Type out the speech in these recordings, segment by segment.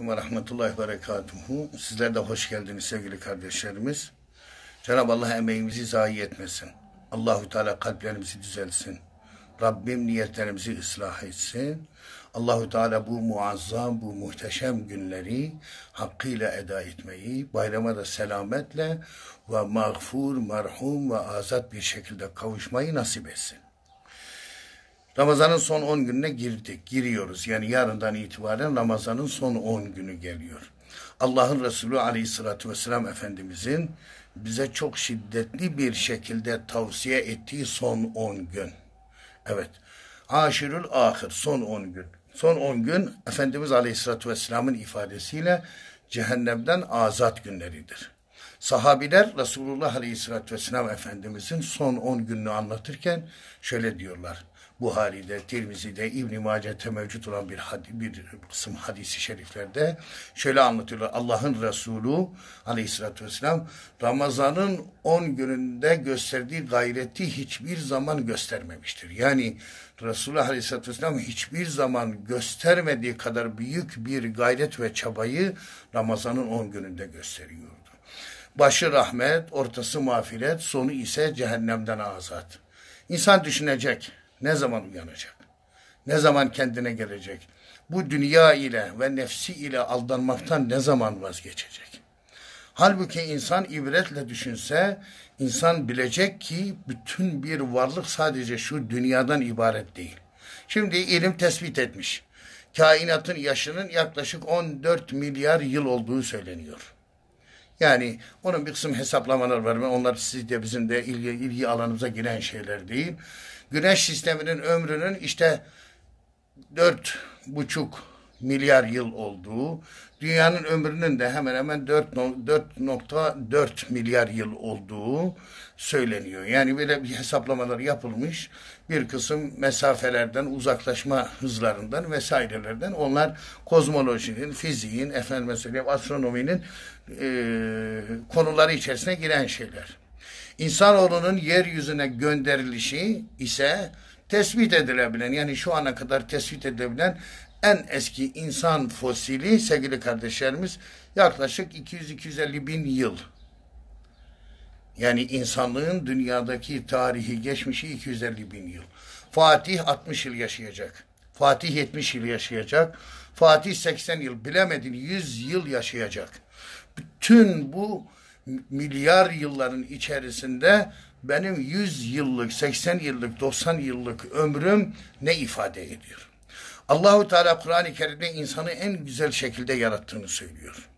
ve rahmetullahi ve berekatuhu. Sizler de hoş geldiniz sevgili kardeşlerimiz. Cenab-ı Allah emeğimizi zayi etmesin. Allahu Teala kalplerimizi düzelsin. Rabbim niyetlerimizi ıslah etsin. Allahu Teala bu muazzam, bu muhteşem günleri hakkıyla eda etmeyi, bayrama da selametle ve mağfur, merhum ve azat bir şekilde kavuşmayı nasip etsin. Ramazan'ın son 10 gününe girdik, giriyoruz. Yani yarından itibaren Ramazan'ın son 10 günü geliyor. Allah'ın Resulü Aleyhisselatü Vesselam Efendimizin bize çok şiddetli bir şekilde tavsiye ettiği son 10 gün. Evet. Aşirül ahir, son 10 gün. Son 10 gün Efendimiz Aleyhisselatü Vesselam'ın ifadesiyle cehennemden azat günleridir. Sahabiler Resulullah Aleyhisselatü Vesselam Efendimizin son 10 gününü anlatırken şöyle diyorlar. Buhari'de, Tirmizi'de, İbn-i Mace'de mevcut olan bir, had bir kısım hadisi şeriflerde şöyle anlatıyorlar. Allah'ın Resulü aleyhissalatü vesselam Ramazan'ın 10 gününde gösterdiği gayreti hiçbir zaman göstermemiştir. Yani Resulullah aleyhissalatü vesselam hiçbir zaman göstermediği kadar büyük bir gayret ve çabayı Ramazan'ın 10 gününde gösteriyordu. Başı rahmet, ortası mağfiret, sonu ise cehennemden azat. İnsan düşünecek ne zaman uyanacak? Ne zaman kendine gelecek? Bu dünya ile ve nefsi ile aldanmaktan ne zaman vazgeçecek? Halbuki insan ibretle düşünse, insan bilecek ki bütün bir varlık sadece şu dünyadan ibaret değil. Şimdi ilim tespit etmiş. Kainatın yaşının yaklaşık 14 milyar yıl olduğu söyleniyor. Yani onun bir kısım hesaplamalar var. Onlar sizde bizim de ilgi, ilgi alanımıza giren şeyler değil. Güneş sisteminin ömrünün işte dört buçuk milyar yıl olduğu, dünyanın ömrünün de hemen hemen 4.4 milyar yıl olduğu söyleniyor. Yani böyle bir hesaplamalar yapılmış. Bir kısım mesafelerden, uzaklaşma hızlarından vesairelerden onlar kozmolojinin, fiziğin, efendim mesela astronominin e, konuları içerisine giren şeyler. İnsanoğlunun yeryüzüne gönderilişi ise tespit edilebilen yani şu ana kadar tespit edilebilen en eski insan fosili sevgili kardeşlerimiz yaklaşık 200-250 bin yıl. Yani insanlığın dünyadaki tarihi geçmişi 250 bin yıl. Fatih 60 yıl yaşayacak. Fatih 70 yıl yaşayacak. Fatih 80 yıl bilemedin 100 yıl yaşayacak. Bütün bu milyar yılların içerisinde benim 100 yıllık, 80 yıllık, 90 yıllık ömrüm ne ifade ediyor? Allahu Teala Kur'an-ı Kerim'de insanı en güzel şekilde yarattığını söylüyor.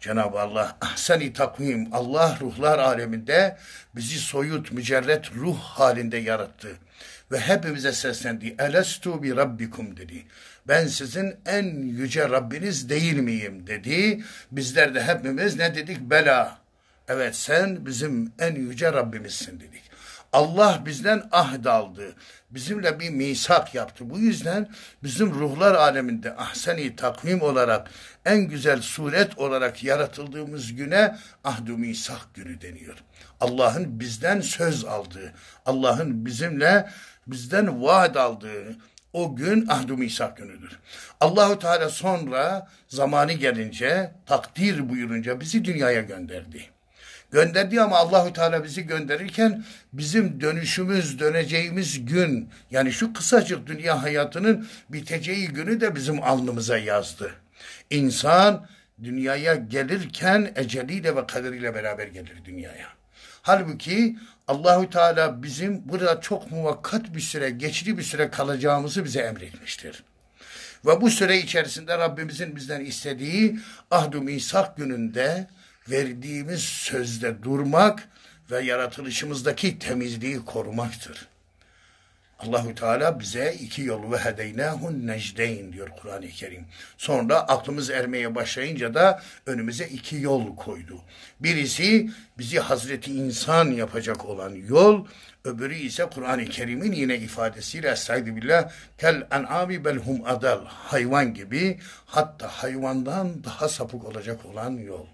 Cenab-ı Allah ahsen-i takvim Allah ruhlar aleminde bizi soyut mücerret ruh halinde yarattı ve hepimize seslendi. Elestu bi rabbikum dedi ben sizin en yüce Rabbiniz değil miyim dedi. Bizler de hepimiz ne dedik? Bela. Evet sen bizim en yüce Rabbimizsin dedik. Allah bizden ahd aldı. Bizimle bir misak yaptı. Bu yüzden bizim ruhlar aleminde ahseni takvim olarak en güzel suret olarak yaratıldığımız güne ahdu misak günü deniyor. Allah'ın bizden söz aldığı, Allah'ın bizimle bizden vaat aldığı, o gün ahdu misak günüdür. Allahu Teala sonra zamanı gelince takdir buyurunca bizi dünyaya gönderdi. Gönderdi ama Allahu Teala bizi gönderirken bizim dönüşümüz, döneceğimiz gün yani şu kısacık dünya hayatının biteceği günü de bizim alnımıza yazdı. İnsan dünyaya gelirken eceliyle ve kaderiyle beraber gelir dünyaya. Halbuki Allahü Teala bizim burada çok muvakkat bir süre, geçici bir süre kalacağımızı bize emretmiştir. Ve bu süre içerisinde Rabbimizin bizden istediği ahdu misak gününde verdiğimiz sözde durmak ve yaratılışımızdaki temizliği korumaktır. Allahü Teala bize iki yolu ve hedeynahun necdeyn diyor Kur'an-ı Kerim. Sonra aklımız ermeye başlayınca da önümüze iki yol koydu. Birisi bizi Hazreti İnsan yapacak olan yol, öbürü ise Kur'an-ı Kerim'in yine ifadesiyle estaizu billah kel en'ami belhum adal hayvan gibi hatta hayvandan daha sapık olacak olan yol.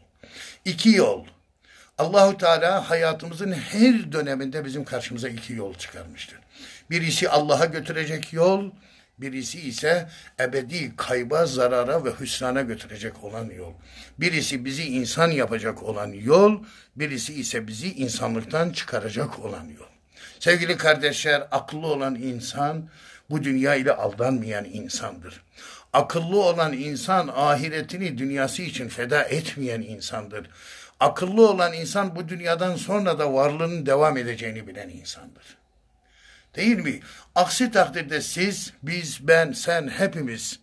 İki yol. Allahü Teala hayatımızın her döneminde bizim karşımıza iki yol çıkarmıştır. Birisi Allah'a götürecek yol, birisi ise ebedi kayba, zarara ve hüsrana götürecek olan yol. Birisi bizi insan yapacak olan yol, birisi ise bizi insanlıktan çıkaracak olan yol. Sevgili kardeşler, akıllı olan insan bu dünya ile aldanmayan insandır. Akıllı olan insan ahiretini dünyası için feda etmeyen insandır. Akıllı olan insan bu dünyadan sonra da varlığının devam edeceğini bilen insandır. Değil mi? Aksi takdirde siz, biz, ben, sen, hepimiz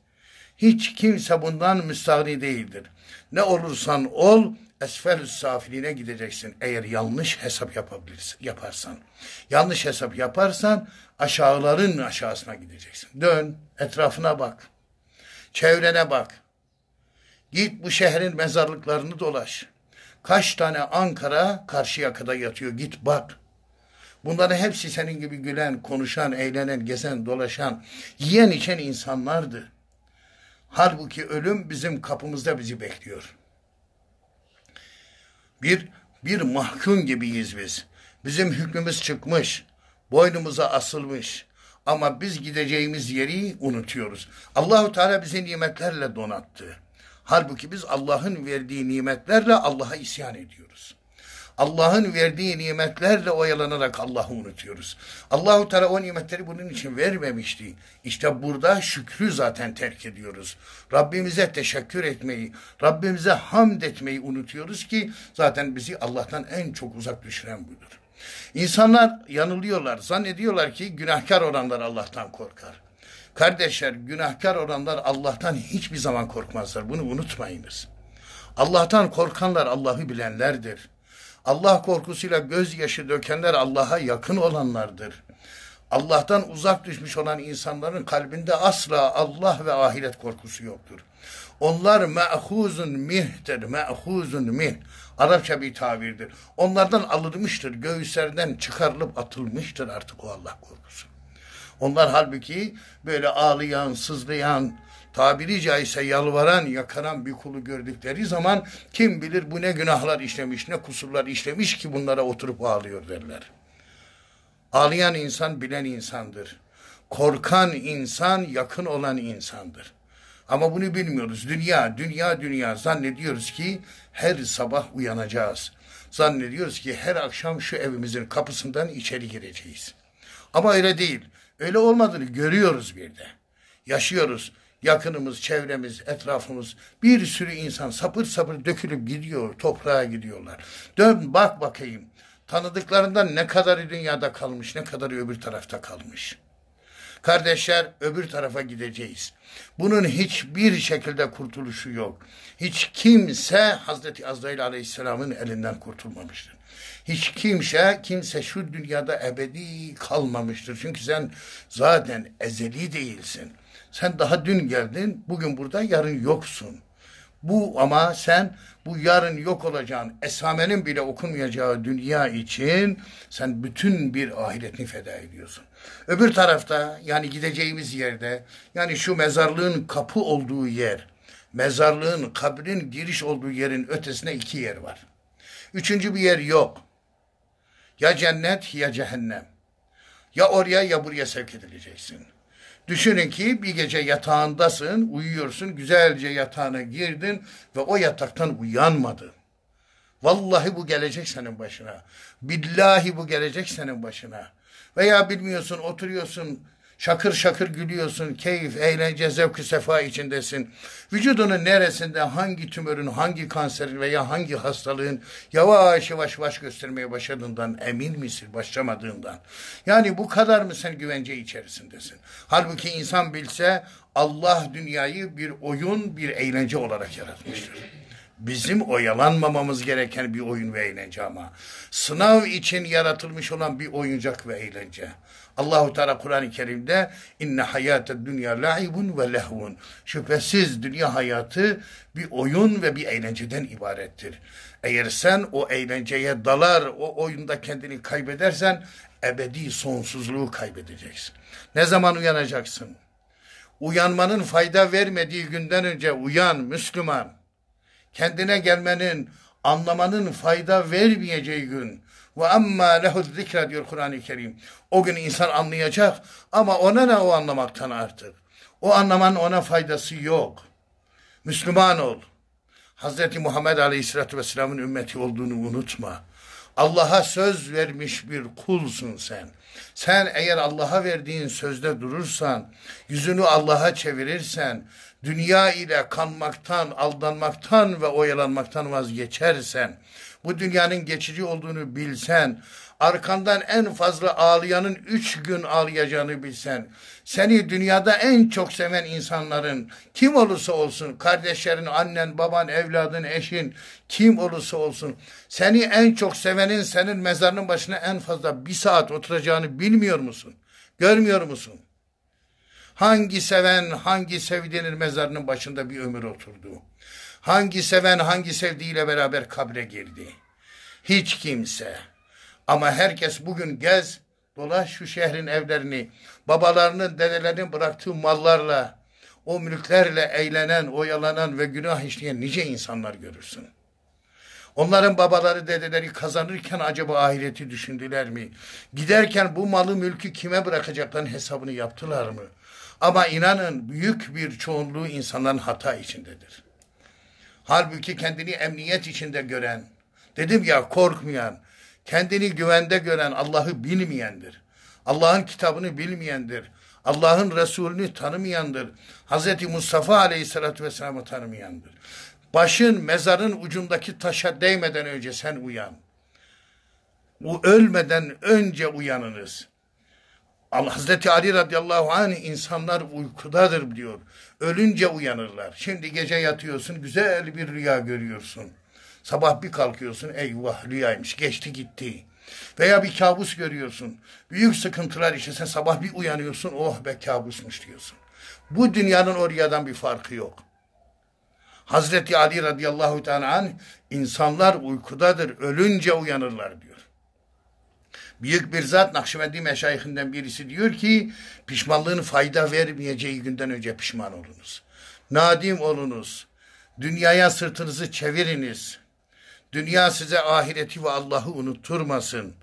hiç kimse bundan müstahni değildir. Ne olursan ol, esfel safiline gideceksin eğer yanlış hesap yapabilirsin yaparsan. Yanlış hesap yaparsan aşağıların aşağısına gideceksin. Dön, etrafına bak. Çevrene bak. Git bu şehrin mezarlıklarını dolaş. Kaç tane Ankara karşı yakada yatıyor git bak. Bunların hepsi senin gibi gülen, konuşan, eğlenen, gezen, dolaşan, yiyen içen insanlardı. Halbuki ölüm bizim kapımızda bizi bekliyor. Bir, bir mahkum gibiyiz biz. Bizim hükmümüz çıkmış, boynumuza asılmış. Ama biz gideceğimiz yeri unutuyoruz. Allahu Teala bizi nimetlerle donattı. Halbuki biz Allah'ın verdiği nimetlerle Allah'a isyan ediyoruz. Allah'ın verdiği nimetlerle oyalanarak Allah'ı unutuyoruz. Allahu Teala o nimetleri bunun için vermemişti. İşte burada şükrü zaten terk ediyoruz. Rabbimize teşekkür etmeyi, Rabbimize hamd etmeyi unutuyoruz ki zaten bizi Allah'tan en çok uzak düşüren budur. İnsanlar yanılıyorlar, zannediyorlar ki günahkar olanlar Allah'tan korkar. Kardeşler günahkar olanlar Allah'tan hiçbir zaman korkmazlar. Bunu unutmayınız. Allah'tan korkanlar Allah'ı bilenlerdir. Allah korkusuyla gözyaşı dökenler Allah'a yakın olanlardır. Allah'tan uzak düşmüş olan insanların kalbinde asla Allah ve ahiret korkusu yoktur. Onlar me'huzun mih'tir. Me'huzun mih. Arapça bir tabirdir. Onlardan alınmıştır. Göğüslerinden çıkarılıp atılmıştır artık o Allah korkusu. Onlar halbuki böyle ağlayan, sızlayan, tabiri caizse yalvaran, yakaran bir kulu gördükleri zaman kim bilir bu ne günahlar işlemiş, ne kusurlar işlemiş ki bunlara oturup ağlıyor derler. Ağlayan insan bilen insandır. Korkan insan yakın olan insandır. Ama bunu bilmiyoruz. Dünya, dünya, dünya zannediyoruz ki her sabah uyanacağız. Zannediyoruz ki her akşam şu evimizin kapısından içeri gireceğiz. Ama öyle değil. Öyle olmadığını görüyoruz bir de. Yaşıyoruz yakınımız, çevremiz, etrafımız bir sürü insan sapır sapır dökülüp gidiyor, toprağa gidiyorlar. Dön bak bakayım. Tanıdıklarından ne kadarı dünyada kalmış, ne kadarı öbür tarafta kalmış. Kardeşler öbür tarafa gideceğiz. Bunun hiçbir şekilde kurtuluşu yok. Hiç kimse Hazreti Azrail Aleyhisselam'ın elinden kurtulmamıştır. Hiç kimse, kimse şu dünyada ebedi kalmamıştır. Çünkü sen zaten ezeli değilsin.'' Sen daha dün geldin, bugün burada, yarın yoksun. Bu ama sen bu yarın yok olacağın esamenin bile okunmayacağı dünya için sen bütün bir ahiretini feda ediyorsun. Öbür tarafta yani gideceğimiz yerde yani şu mezarlığın kapı olduğu yer, mezarlığın kabrin giriş olduğu yerin ötesine iki yer var. Üçüncü bir yer yok. Ya cennet ya cehennem. Ya oraya ya buraya sevk edileceksin.'' Düşünün ki bir gece yatağındasın, uyuyorsun, güzelce yatağına girdin ve o yataktan uyanmadın. Vallahi bu gelecek senin başına. Billahi bu gelecek senin başına. Veya bilmiyorsun, oturuyorsun, Şakır şakır gülüyorsun, keyif, eğlence, zevk sefa içindesin. Vücudunun neresinde hangi tümörün, hangi kanserin veya hangi hastalığın yavaş yavaş baş göstermeye başladığından emin misin başlamadığından? Yani bu kadar mı sen güvence içerisindesin? Halbuki insan bilse Allah dünyayı bir oyun, bir eğlence olarak yaratmıştır. Bizim oyalanmamamız gereken bir oyun ve eğlence ama. Sınav için yaratılmış olan bir oyuncak ve eğlence. Allahu Teala Kur'an-ı Kerim'de inne hayate dünya laibun ve lehvun. Şüphesiz dünya hayatı bir oyun ve bir eğlenceden ibarettir. Eğer sen o eğlenceye dalar, o oyunda kendini kaybedersen ebedi sonsuzluğu kaybedeceksin. Ne zaman uyanacaksın? Uyanmanın fayda vermediği günden önce uyan Müslüman. Kendine gelmenin, anlamanın fayda vermeyeceği gün ve amma lehu zikra diyor Kur'an-ı Kerim. O gün insan anlayacak ama ona ne o anlamaktan artık. O anlaman ona faydası yok. Müslüman ol. Hazreti Muhammed Aleyhisselatü Vesselam'ın ümmeti olduğunu unutma. Allah'a söz vermiş bir kulsun sen. Sen eğer Allah'a verdiğin sözde durursan, yüzünü Allah'a çevirirsen, dünya ile kanmaktan, aldanmaktan ve oyalanmaktan vazgeçersen, bu dünyanın geçici olduğunu bilsen, arkandan en fazla ağlayanın üç gün ağlayacağını bilsen, seni dünyada en çok seven insanların kim olursa olsun, kardeşlerin, annen, baban, evladın, eşin, kim olursa olsun, seni en çok sevenin senin mezarının başına en fazla bir saat oturacağını bilmiyor musun? Görmüyor musun? Hangi seven hangi sevdiğinin mezarının başında bir ömür oturdu. Hangi seven hangi sevdiğiyle beraber kabre girdi. Hiç kimse. Ama herkes bugün gez dolaş şu şehrin evlerini babalarının dedelerinin bıraktığı mallarla o mülklerle eğlenen, oyalanan ve günah işleyen nice insanlar görürsün. Onların babaları, dedeleri kazanırken acaba ahireti düşündüler mi? Giderken bu malı mülkü kime bırakacaklarını hesabını yaptılar mı? Ama inanın büyük bir çoğunluğu insanların hata içindedir. Halbuki kendini emniyet içinde gören, dedim ya korkmayan, kendini güvende gören Allah'ı bilmeyendir. Allah'ın kitabını bilmeyendir. Allah'ın Resulünü tanımayandır. Hz. Mustafa Aleyhisselatü Vesselam'ı tanımayandır. Başın mezarın ucundaki taşa değmeden önce sen uyan. Bu ölmeden önce uyanınız. Allah Hazreti Ali radıyallahu anh insanlar uykudadır diyor. Ölünce uyanırlar. Şimdi gece yatıyorsun güzel bir rüya görüyorsun. Sabah bir kalkıyorsun eyvah rüyaymış geçti gitti. Veya bir kabus görüyorsun. Büyük sıkıntılar sen sabah bir uyanıyorsun oh be kabusmuş diyorsun. Bu dünyanın oryadan bir farkı yok. Hazreti Ali radıyallahu teala insanlar uykudadır ölünce uyanırlar diyor. Büyük bir zat Nakşibendi meşayihinden birisi diyor ki pişmanlığın fayda vermeyeceği günden önce pişman olunuz. Nadim olunuz. Dünyaya sırtınızı çeviriniz. Dünya size ahireti ve Allah'ı unutturmasın.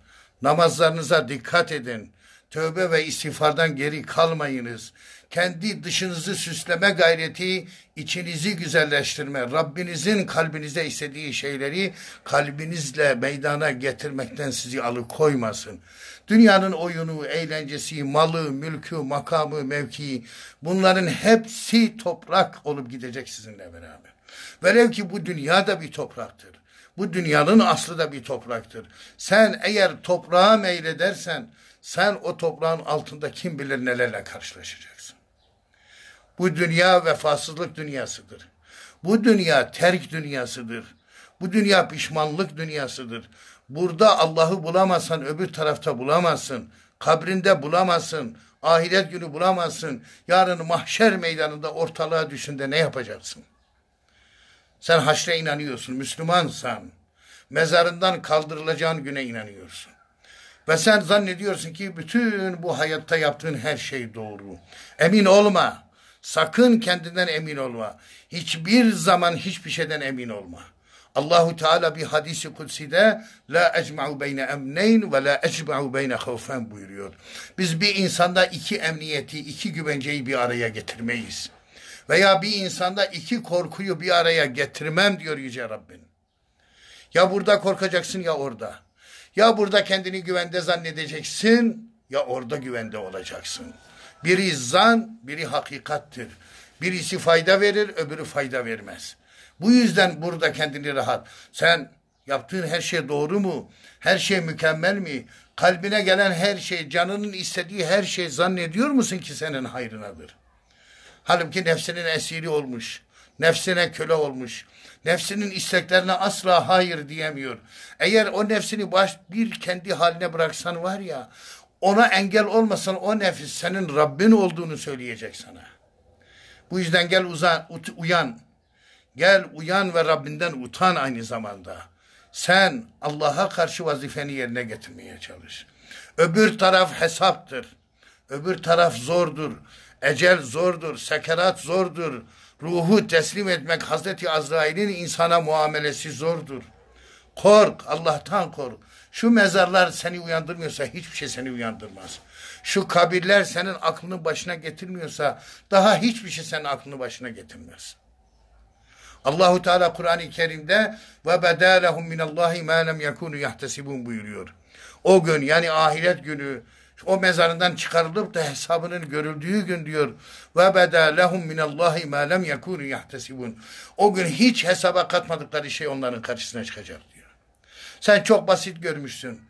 Namazlarınıza dikkat edin. Tövbe ve istiğfardan geri kalmayınız kendi dışınızı süsleme gayreti, içinizi güzelleştirme, Rabbinizin kalbinize istediği şeyleri kalbinizle meydana getirmekten sizi alıkoymasın. Dünyanın oyunu, eğlencesi, malı, mülkü, makamı, mevkii bunların hepsi toprak olup gidecek sizinle beraber. Velev ki bu dünya da bir topraktır. Bu dünyanın aslı da bir topraktır. Sen eğer toprağa meyledersen sen o toprağın altında kim bilir nelerle karşılaşacaksın. Bu dünya vefasızlık dünyasıdır. Bu dünya terk dünyasıdır. Bu dünya pişmanlık dünyasıdır. Burada Allah'ı bulamazsan öbür tarafta bulamazsın. Kabrinde bulamazsın. Ahiret günü bulamazsın. Yarın mahşer meydanında ortalığa düşünde ne yapacaksın? Sen haşre inanıyorsun. Müslümansan. Mezarından kaldırılacağın güne inanıyorsun. Ve sen zannediyorsun ki bütün bu hayatta yaptığın her şey doğru. Emin olma. Sakın kendinden emin olma. Hiçbir zaman hiçbir şeyden emin olma. Allahu Teala bir hadisi kutside la ecma'u beyne emneyn ve la ecma'u beyne havfen buyuruyor. Biz bir insanda iki emniyeti, iki güvenceyi bir araya getirmeyiz. Veya bir insanda iki korkuyu bir araya getirmem diyor Yüce Rabbin. Ya burada korkacaksın ya orada. Ya burada kendini güvende zannedeceksin ya orada güvende olacaksın. Biri zan, biri hakikattir. Birisi fayda verir, öbürü fayda vermez. Bu yüzden burada kendini rahat. Sen yaptığın her şey doğru mu? Her şey mükemmel mi? Kalbine gelen her şey, canının istediği her şey zannediyor musun ki senin hayrınadır? Halbuki nefsinin esiri olmuş. Nefsine köle olmuş. Nefsinin isteklerine asla hayır diyemiyor. Eğer o nefsini baş bir kendi haline bıraksan var ya, ona engel olmasın o nefis senin Rabbin olduğunu söyleyecek sana. Bu yüzden gel uza, uyan. Gel uyan ve Rabbinden utan aynı zamanda. Sen Allah'a karşı vazifeni yerine getirmeye çalış. Öbür taraf hesaptır. Öbür taraf zordur. Ecel zordur. Sekerat zordur. Ruhu teslim etmek Hazreti Azrail'in insana muamelesi zordur. Kork, Allah'tan kork. Şu mezarlar seni uyandırmıyorsa hiçbir şey seni uyandırmaz. Şu kabirler senin aklını başına getirmiyorsa daha hiçbir şey senin aklını başına getirmez. Allahu Teala Kur'an-ı Kerim'de ve bedalehum minallahi ma lem yakunu yahtesibun buyuruyor. O gün yani ahiret günü o mezarından çıkarılıp da hesabının görüldüğü gün diyor ve bedalehum lehum minallahi ma lem yakunu yahtesibun. O gün hiç hesaba katmadıkları şey onların karşısına çıkacak. Sen çok basit görmüşsün.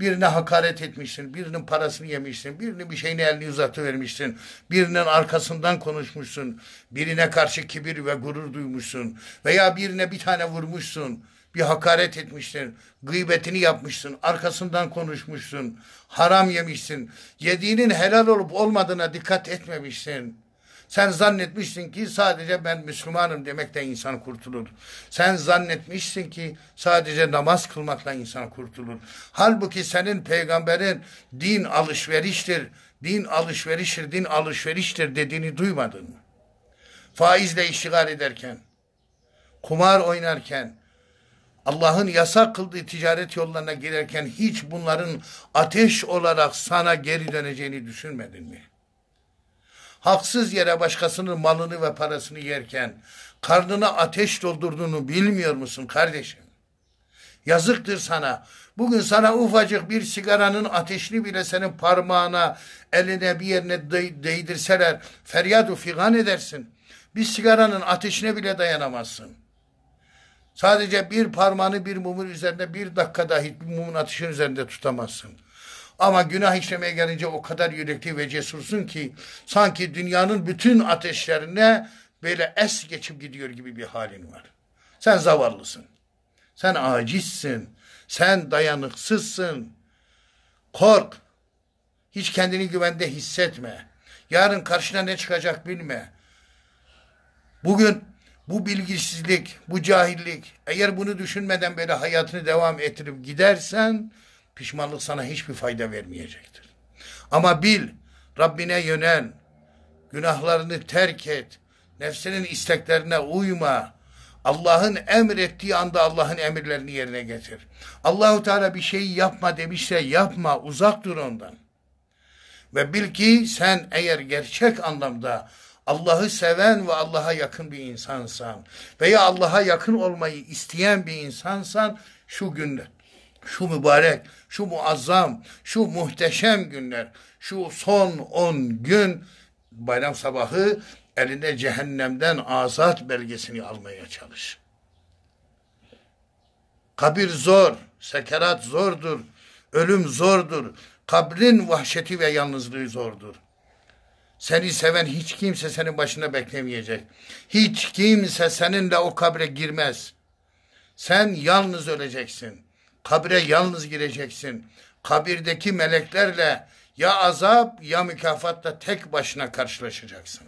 Birine hakaret etmişsin, birinin parasını yemişsin, birinin bir şeyini elini uzatıvermişsin, birinin arkasından konuşmuşsun, birine karşı kibir ve gurur duymuşsun veya birine bir tane vurmuşsun, bir hakaret etmişsin, gıybetini yapmışsın, arkasından konuşmuşsun, haram yemişsin, yediğinin helal olup olmadığına dikkat etmemişsin. Sen zannetmişsin ki sadece ben Müslümanım demekten insan kurtulur. Sen zannetmişsin ki sadece namaz kılmakla insan kurtulur. Halbuki senin peygamberin din alışveriştir, din alışveriştir, din alışveriştir dediğini duymadın mı? Faizle iştigal ederken, kumar oynarken, Allah'ın yasak kıldığı ticaret yollarına girerken hiç bunların ateş olarak sana geri döneceğini düşünmedin mi? haksız yere başkasının malını ve parasını yerken karnına ateş doldurduğunu bilmiyor musun kardeşim? Yazıktır sana. Bugün sana ufacık bir sigaranın ateşini bile senin parmağına, eline bir yerine de değdirseler feryadu figan edersin. Bir sigaranın ateşine bile dayanamazsın. Sadece bir parmağını bir mumun üzerinde bir dakika dahi mumun ateşinin üzerinde tutamazsın. Ama günah işlemeye gelince o kadar yürekli ve cesursun ki sanki dünyanın bütün ateşlerine böyle es geçip gidiyor gibi bir halin var. Sen zavallısın. Sen acizsin. Sen dayanıksızsın. Kork. Hiç kendini güvende hissetme. Yarın karşına ne çıkacak bilme. Bugün bu bilgisizlik, bu cahillik eğer bunu düşünmeden böyle hayatını devam ettirip gidersen pişmanlık sana hiçbir fayda vermeyecektir. Ama bil Rabbine yönel, günahlarını terk et, nefsinin isteklerine uyma. Allah'ın emrettiği anda Allah'ın emirlerini yerine getir. Allahu Teala bir şey yapma demişse yapma, uzak dur ondan. Ve bil ki sen eğer gerçek anlamda Allah'ı seven ve Allah'a yakın bir insansan veya Allah'a yakın olmayı isteyen bir insansan şu günde şu mübarek, şu muazzam, şu muhteşem günler, şu son on gün bayram sabahı elinde cehennemden azat belgesini almaya çalış. Kabir zor, sekerat zordur, ölüm zordur, kabrin vahşeti ve yalnızlığı zordur. Seni seven hiç kimse senin başına beklemeyecek. Hiç kimse seninle o kabre girmez. Sen yalnız öleceksin.'' Kabire yalnız gireceksin. Kabirdeki meleklerle ya azap ya mükafatla tek başına karşılaşacaksın.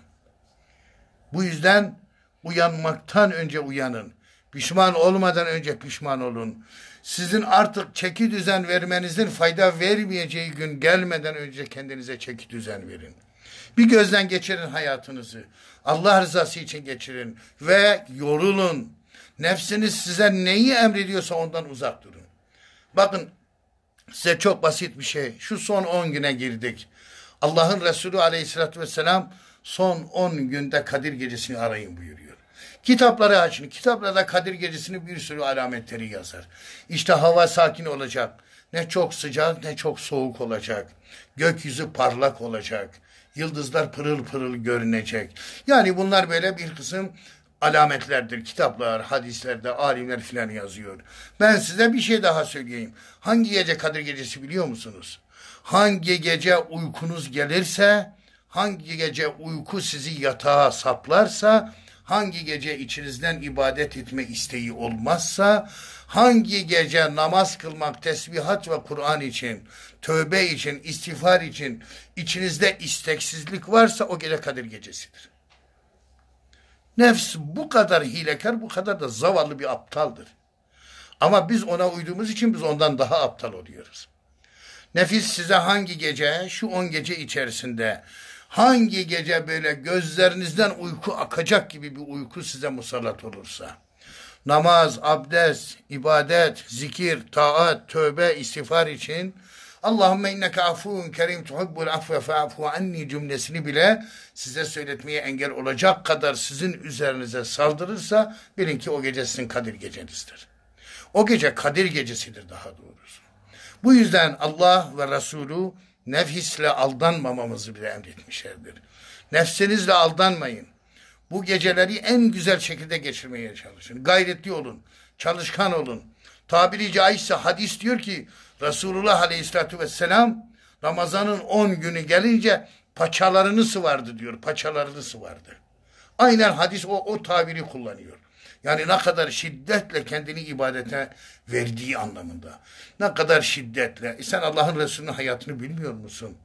Bu yüzden uyanmaktan önce uyanın. Pişman olmadan önce pişman olun. Sizin artık çeki düzen vermenizin fayda vermeyeceği gün gelmeden önce kendinize çeki düzen verin. Bir gözden geçirin hayatınızı. Allah rızası için geçirin ve yorulun. Nefsiniz size neyi emrediyorsa ondan uzak durun. Bakın size çok basit bir şey. Şu son 10 güne girdik. Allah'ın Resulü aleyhissalatü vesselam son 10 günde Kadir gecesini arayın buyuruyor. Kitapları açın. Kitaplarda Kadir gecesini bir sürü alametleri yazar. İşte hava sakin olacak. Ne çok sıcak ne çok soğuk olacak. Gökyüzü parlak olacak. Yıldızlar pırıl pırıl görünecek. Yani bunlar böyle bir kısım alametlerdir. Kitaplar, hadislerde alimler filan yazıyor. Ben size bir şey daha söyleyeyim. Hangi gece Kadir Gecesi biliyor musunuz? Hangi gece uykunuz gelirse, hangi gece uyku sizi yatağa saplarsa, hangi gece içinizden ibadet etme isteği olmazsa, hangi gece namaz kılmak, tesbihat ve Kur'an için, tövbe için, istiğfar için içinizde isteksizlik varsa o gece Kadir Gecesidir. Nefs bu kadar hilekar, bu kadar da zavallı bir aptaldır. Ama biz ona uyduğumuz için biz ondan daha aptal oluyoruz. Nefis size hangi gece, şu on gece içerisinde, hangi gece böyle gözlerinizden uyku akacak gibi bir uyku size musallat olursa, namaz, abdest, ibadet, zikir, taat, tövbe, istiğfar için Allahümme inneke afun kerim tuhibbul afve fe'afu anni cümlesini bile size söyletmeye engel olacak kadar sizin üzerinize saldırırsa bilin ki o gece sizin Kadir gecenizdir. O gece Kadir gecesidir daha doğrusu. Bu yüzden Allah ve Resulü nefisle aldanmamamızı bile emretmişlerdir. Nefsinizle aldanmayın. Bu geceleri en güzel şekilde geçirmeye çalışın. Gayretli olun, çalışkan olun. Tabiri caizse hadis diyor ki Resulullah Aleyhisselatü Vesselam Ramazan'ın 10 günü gelince paçalarını sıvardı diyor. Paçalarını sıvardı. Aynen hadis o, o tabiri kullanıyor. Yani ne kadar şiddetle kendini ibadete verdiği anlamında. Ne kadar şiddetle. E sen Allah'ın Resulü'nün hayatını bilmiyor musun?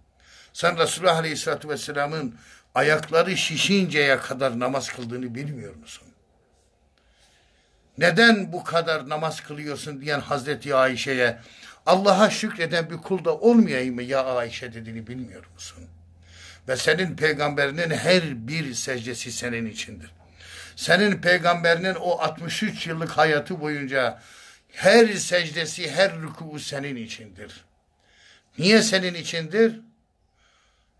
Sen Resulullah Aleyhisselatü Vesselam'ın ayakları şişinceye kadar namaz kıldığını bilmiyor musun? Neden bu kadar namaz kılıyorsun diyen Hazreti Ayşe'ye Allah'a şükreden bir kulda olmayayım mı ya Ayşe dediğini bilmiyor musun? Ve senin peygamberinin her bir secdesi senin içindir. Senin peygamberinin o 63 yıllık hayatı boyunca her secdesi, her rükû senin içindir. Niye senin içindir?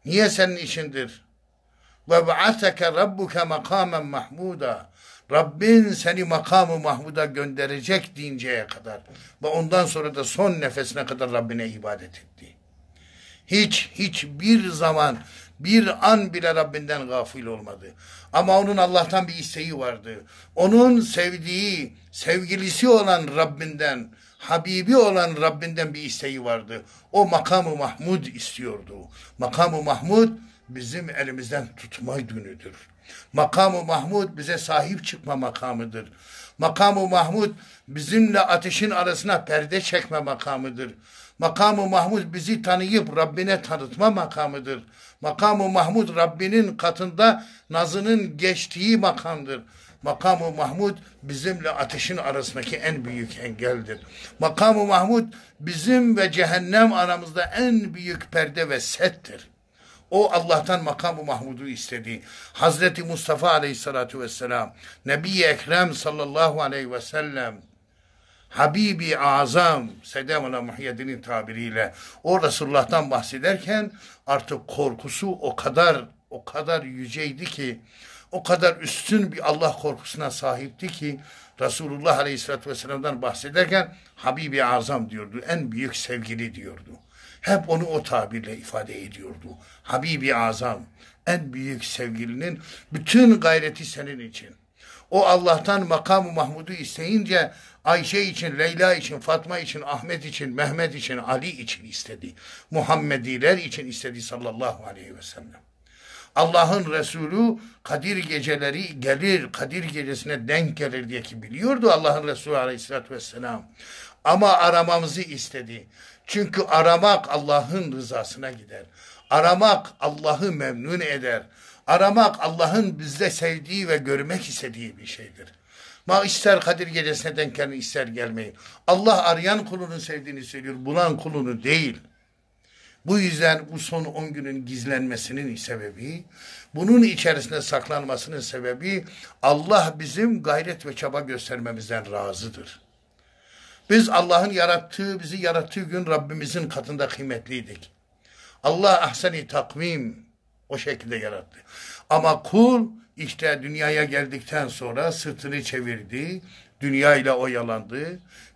Niye senin içindir? Ve ba'ateke rabbuke makamen mahmuda. Rabbin seni makamı Mahmud'a gönderecek deyinceye kadar ve ondan sonra da son nefesine kadar Rabbine ibadet etti. Hiç, hiçbir zaman bir an bile Rabbinden gafil olmadı. Ama onun Allah'tan bir isteği vardı. Onun sevdiği, sevgilisi olan Rabbinden, Habibi olan Rabbinden bir isteği vardı. O makamı Mahmud istiyordu. Makamı Mahmud bizim elimizden tutma günüdür. Makamı Mahmud bize sahip çıkma makamıdır. Makamı Mahmud bizimle ateşin arasına perde çekme makamıdır. Makamı Mahmud bizi tanıyıp Rabbine tanıtma makamıdır. Makamı Mahmud Rabbinin katında nazının geçtiği makamdır. Makamı Mahmud bizimle ateşin arasındaki en büyük engeldir. Makamı Mahmud bizim ve cehennem aramızda en büyük perde ve settir. O Allah'tan makamı mahmudu istedi. Hazreti Mustafa aleyhissalatu vesselam, Nebi Ekrem sallallahu aleyhi ve sellem, Habibi Azam, Sedem Sedemula Muhyiddin'in tabiriyle o Resulullah'tan bahsederken artık korkusu o kadar o kadar yüceydi ki o kadar üstün bir Allah korkusuna sahipti ki Resulullah Aleyhisselatü Vesselam'dan bahsederken Habibi Azam diyordu. En büyük sevgili diyordu hep onu o tabirle ifade ediyordu. Habibi Azam, en büyük sevgilinin bütün gayreti senin için. O Allah'tan makamı Mahmud'u isteyince Ayşe için, Leyla için, Fatma için, Ahmet için, Mehmet için, Ali için istedi. Muhammediler için istedi sallallahu aleyhi ve sellem. Allah'ın Resulü Kadir geceleri gelir, Kadir gecesine denk gelir diye ki biliyordu Allah'ın Resulü aleyhissalatü vesselam. Ama aramamızı istedi. Çünkü aramak Allah'ın rızasına gider. Aramak Allah'ı memnun eder. Aramak Allah'ın bizde sevdiği ve görmek istediği bir şeydir. Ma ister Kadir gecesine denk gelin ister gelmeyin. Allah arayan kulunun sevdiğini söylüyor. Bulan kulunu değil. Bu yüzden bu son 10 günün gizlenmesinin sebebi, bunun içerisinde saklanmasının sebebi Allah bizim gayret ve çaba göstermemizden razıdır. Biz Allah'ın yarattığı, bizi yarattığı gün Rabbimizin katında kıymetliydik. Allah ahseni takvim o şekilde yarattı. Ama kul işte dünyaya geldikten sonra sırtını çevirdi, dünya ile oyalandı,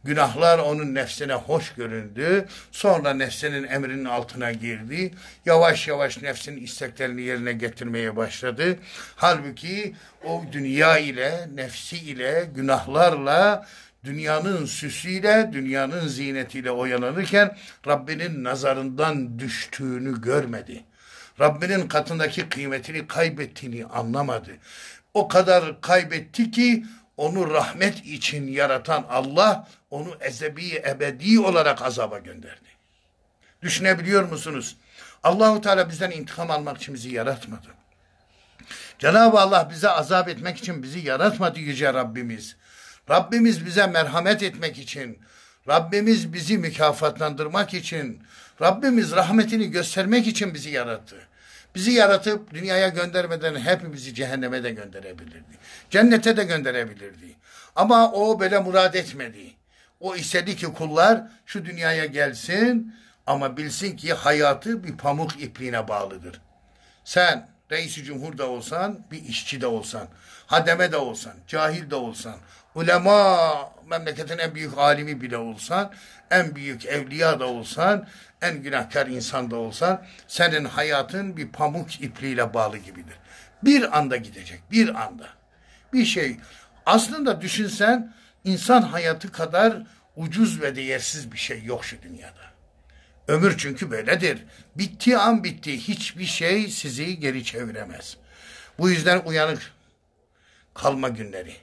günahlar onun nefsine hoş göründü, sonra nefsinin emrinin altına girdi, yavaş yavaş nefsin isteklerini yerine getirmeye başladı. Halbuki o dünya ile, nefsi ile, günahlarla dünyanın süsüyle, dünyanın ziynetiyle oyalanırken Rabbinin nazarından düştüğünü görmedi. Rabbinin katındaki kıymetini kaybettiğini anlamadı. O kadar kaybetti ki onu rahmet için yaratan Allah onu ezebi ebedi olarak azaba gönderdi. Düşünebiliyor musunuz? Allahu Teala bizden intikam almak için bizi yaratmadı. Cenab-ı Allah bize azap etmek için bizi yaratmadı yüce Rabbimiz. Rabbimiz bize merhamet etmek için, Rabbimiz bizi mükafatlandırmak için, Rabbimiz rahmetini göstermek için bizi yarattı. Bizi yaratıp dünyaya göndermeden hepimizi cehenneme de gönderebilirdi. Cennete de gönderebilirdi. Ama o böyle murad etmedi. O istedi ki kullar şu dünyaya gelsin ama bilsin ki hayatı bir pamuk ipliğine bağlıdır. Sen reisi cumhur da olsan, bir işçi de olsan, hademe de olsan, cahil de olsan, ulema memleketin en büyük alimi bile olsan, en büyük evliya da olsan, en günahkar insan da olsan senin hayatın bir pamuk ipliğiyle bağlı gibidir. Bir anda gidecek, bir anda. Bir şey aslında düşünsen insan hayatı kadar ucuz ve değersiz bir şey yok şu dünyada. Ömür çünkü böyledir. Bittiği an bitti. Hiçbir şey sizi geri çeviremez. Bu yüzden uyanık kalma günleri.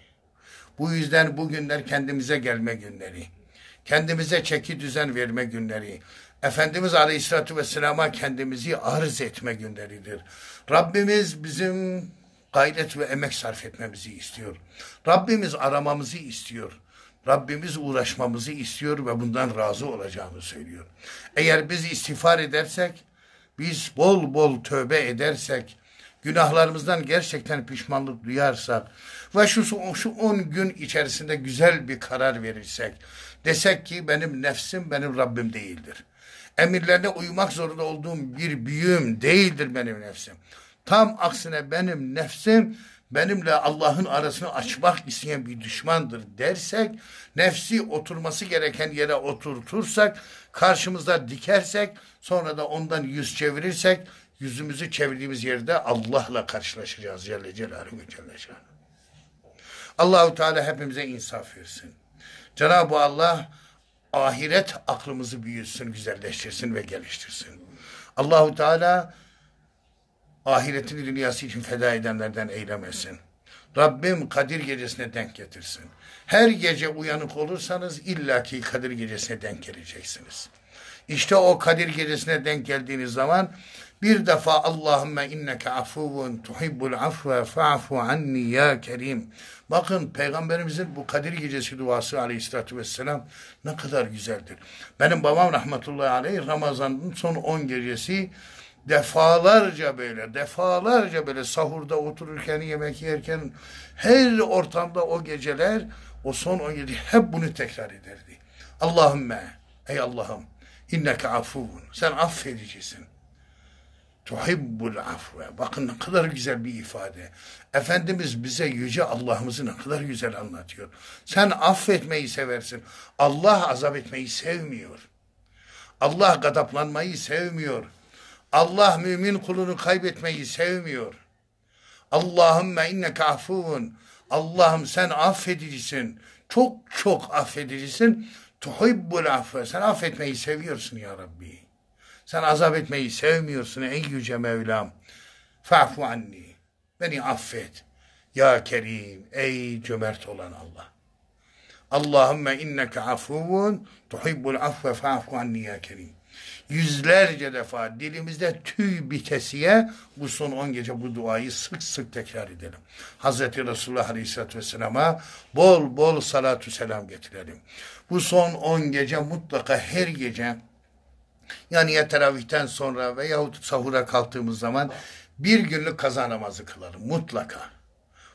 Bu yüzden bugünler kendimize gelme günleri. Kendimize çeki düzen verme günleri. Efendimiz Aleyhisselatü Vesselam'a kendimizi arz etme günleridir. Rabbimiz bizim gayret ve emek sarf etmemizi istiyor. Rabbimiz aramamızı istiyor. Rabbimiz uğraşmamızı istiyor ve bundan razı olacağını söylüyor. Eğer biz istiğfar edersek, biz bol bol tövbe edersek, günahlarımızdan gerçekten pişmanlık duyarsak ve şu, şu 10 gün içerisinde güzel bir karar verirsek desek ki benim nefsim benim Rabbim değildir. Emirlerine uymak zorunda olduğum bir büyüğüm değildir benim nefsim. Tam aksine benim nefsim benimle Allah'ın arasını açmak isteyen bir düşmandır dersek, nefsi oturması gereken yere oturtursak, karşımızda dikersek, sonra da ondan yüz çevirirsek, yüzümüzü çevirdiğimiz yerde Allah'la karşılaşacağız Celle Celaluhu Celle Şan. Allahu Teala hepimize insaf versin. Cenab-ı Allah ahiret aklımızı büyütsün, güzelleştirsin ve geliştirsin. Allahu Teala ahiretini dünyası için feda edenlerden eylemesin. Rabbim Kadir gecesine denk getirsin. Her gece uyanık olursanız illaki Kadir gecesine denk geleceksiniz. İşte o Kadir gecesine denk geldiğiniz zaman bir defa Allahümme inneke afuvun tuhibbul afve fa'fu anni ya kerim. Bakın Peygamberimizin bu Kadir Gecesi duası aleyhissalatü vesselam ne kadar güzeldir. Benim babam rahmetullahi aleyh Ramazan'ın son 10 gecesi defalarca böyle, defalarca böyle sahurda otururken, yemek yerken her ortamda o geceler, o son 17 hep bunu tekrar ederdi. Allahümme, ey Allah'ım, inneke afuvun, sen affedicisin tuhibbul afve. Bakın ne kadar güzel bir ifade. Efendimiz bize yüce Allah'ımızı ne kadar güzel anlatıyor. Sen affetmeyi seversin. Allah azap etmeyi sevmiyor. Allah gadaplanmayı sevmiyor. Allah mümin kulunu kaybetmeyi sevmiyor. Allahümme inneke afuvun. Allah'ım sen affedicisin. Çok çok affedicisin. Tuhibbul affe. Sen affetmeyi seviyorsun ya Rabbi. Sen azap etmeyi sevmiyorsun ey yüce Mevlam. Fa'fu anni. Beni affet. Ya Kerim. Ey cömert olan Allah. Allahümme inneke afuvun tuhibbul affe fa'fu anni ya Kerim. Yüzlerce defa dilimizde tüy bitesiye bu son on gece bu duayı sık sık tekrar edelim. Hazreti Resulullah Aleyhisselatü Vesselam'a bol bol salatü selam getirelim. Bu son on gece mutlaka her gece yani ya teravihten sonra veyahut sahura kalktığımız zaman bir günlük kaza namazı kılalım mutlaka.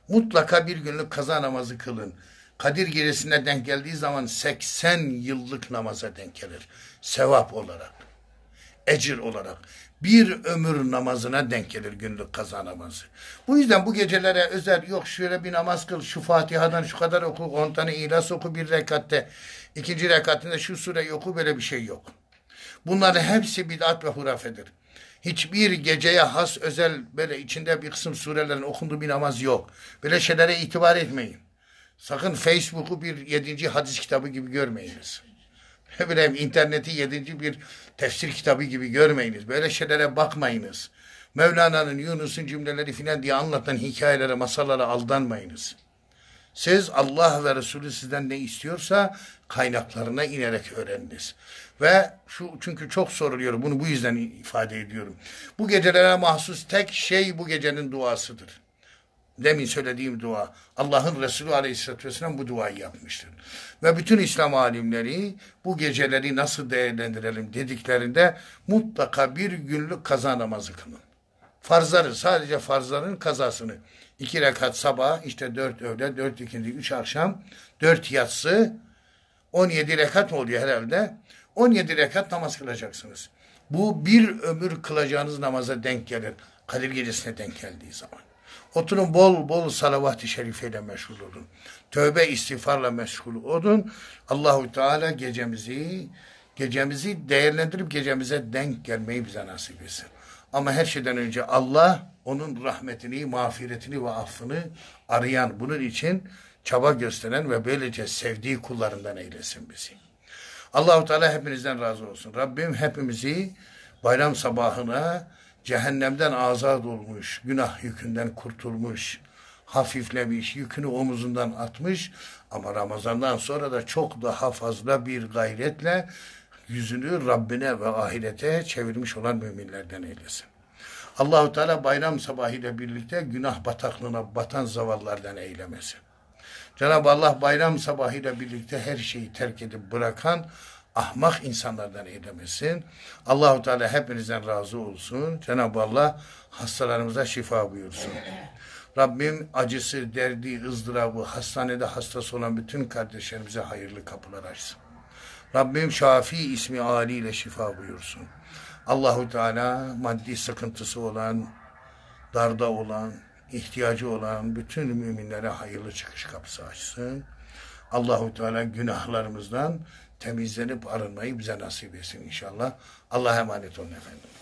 Mutlaka bir günlük kaza namazı kılın. Kadir gecesine denk geldiği zaman 80 yıllık namaza denk gelir. Sevap olarak, ecir olarak bir ömür namazına denk gelir günlük kaza namazı. Bu yüzden bu gecelere özel yok şöyle bir namaz kıl, şu Fatiha'dan şu kadar oku, on tane İhlas oku bir rekatte, ikinci rekatında şu sureyi oku böyle bir şey yok. Bunların hepsi bid'at ve hurafedir. Hiçbir geceye has özel böyle içinde bir kısım surelerin okunduğu bir namaz yok. Böyle şeylere itibar etmeyin. Sakın Facebook'u bir yedinci hadis kitabı gibi görmeyiniz. Ne bileyim interneti yedinci bir tefsir kitabı gibi görmeyiniz. Böyle şeylere bakmayınız. Mevlana'nın Yunus'un cümleleri filan diye anlatan hikayelere, masallara aldanmayınız. Siz Allah ve Resulü sizden ne istiyorsa kaynaklarına inerek öğreniniz. Ve şu çünkü çok soruluyor. Bunu bu yüzden ifade ediyorum. Bu gecelere mahsus tek şey bu gecenin duasıdır. Demin söylediğim dua. Allah'ın Resulü Aleyhisselatü Vesselam bu duayı yapmıştır. Ve bütün İslam alimleri bu geceleri nasıl değerlendirelim dediklerinde mutlaka bir günlük kaza namazı kılın. Farzları, sadece farzların kazasını. iki rekat sabah, işte dört öğle, dört ikindi, üç akşam, dört yatsı, on yedi rekat oluyor herhalde. 17 rekat namaz kılacaksınız. Bu bir ömür kılacağınız namaza denk gelir. Kadir gecesine denk geldiği zaman. Oturun bol bol salavat-ı şerifeyle meşgul olun. Tövbe istiğfarla meşgul olun. Allahu Teala gecemizi gecemizi değerlendirip gecemize denk gelmeyi bize nasip etsin. Ama her şeyden önce Allah onun rahmetini, mağfiretini ve affını arayan, bunun için çaba gösteren ve böylece sevdiği kullarından eylesin bizi. Allahu Teala hepinizden razı olsun. Rabbim hepimizi bayram sabahına cehennemden azat olmuş, günah yükünden kurtulmuş, hafiflemiş, yükünü omuzundan atmış ama Ramazan'dan sonra da çok daha fazla bir gayretle yüzünü Rabbine ve ahirete çevirmiş olan müminlerden eylesin. Allahu Teala bayram sabahıyla birlikte günah bataklığına batan zavallardan eylemesin. Cenab-ı Allah bayram sabahıyla birlikte her şeyi terk edip bırakan ahmak insanlardan eylemesin. Allahu Teala hepinizden razı olsun. Cenab-ı Allah hastalarımıza şifa buyursun. Rabbim acısı, derdi, ızdırabı, hastanede hastası olan bütün kardeşlerimize hayırlı kapılar açsın. Rabbim Şafi ismi Ali ile şifa buyursun. Allahu Teala maddi sıkıntısı olan, darda olan, ihtiyacı olan bütün müminlere hayırlı çıkış kapısı açsın. Allahu Teala günahlarımızdan temizlenip arınmayı bize nasip etsin inşallah. Allah'a emanet olun efendim.